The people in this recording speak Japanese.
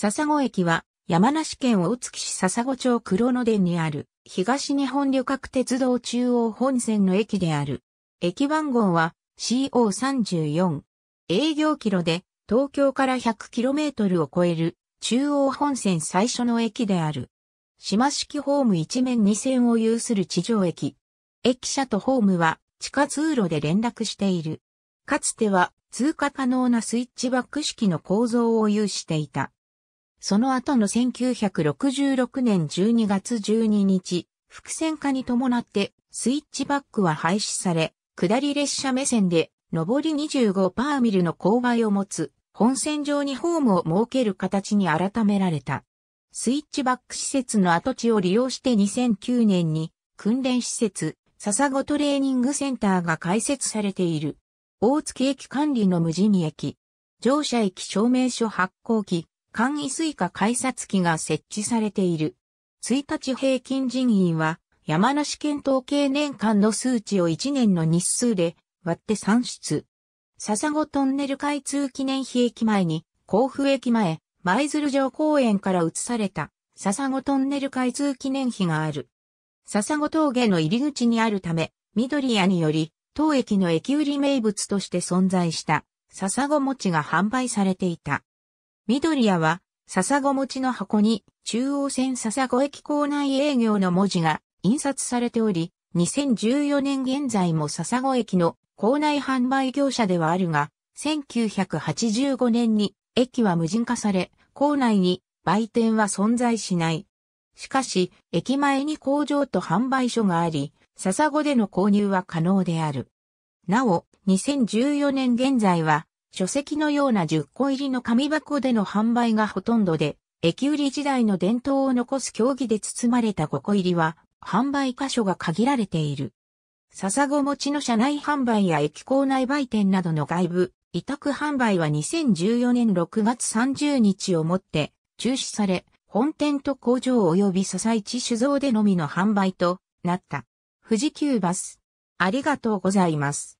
笹子駅は山梨県大月市笹子町黒野殿にある東日本旅客鉄道中央本線の駅である。駅番号は CO34。営業キロで東京から 100km を超える中央本線最初の駅である。島式ホーム一面二線を有する地上駅。駅舎とホームは地下通路で連絡している。かつては通過可能なスイッチバック式の構造を有していた。その後の1966年12月12日、伏線化に伴ってスイッチバックは廃止され、下り列車目線で上り25パーミルの勾配を持つ本線上にホームを設ける形に改められた。スイッチバック施設の跡地を利用して2009年に訓練施設、笹子トレーニングセンターが開設されている。大月駅管理の無人駅。乗車駅証明書発行機、簡易水下改札機が設置されている。1日平均人員は山梨県統計年間の数値を1年の日数で割って算出。笹子トンネル開通記念碑駅前に甲府駅前、舞鶴城公園から移された笹子トンネル開通記念碑がある。笹子峠の入り口にあるため、緑屋により当駅の駅売り名物として存在した笹子餅が販売されていた。緑屋は、笹子餅の箱に、中央線笹子駅構内営業の文字が印刷されており、2014年現在も笹子駅の構内販売業者ではあるが、1985年に駅は無人化され、構内に売店は存在しない。しかし、駅前に工場と販売所があり、笹子での購入は可能である。なお、2014年現在は、書籍のような10個入りの紙箱での販売がほとんどで、駅売り時代の伝統を残す競技で包まれた5個入りは、販売箇所が限られている。笹子持ちの車内販売や駅構内売店などの外部、委託販売は2014年6月30日をもって中止され、本店と工場及び笹市酒造でのみの販売となった。富士急バス。ありがとうございます。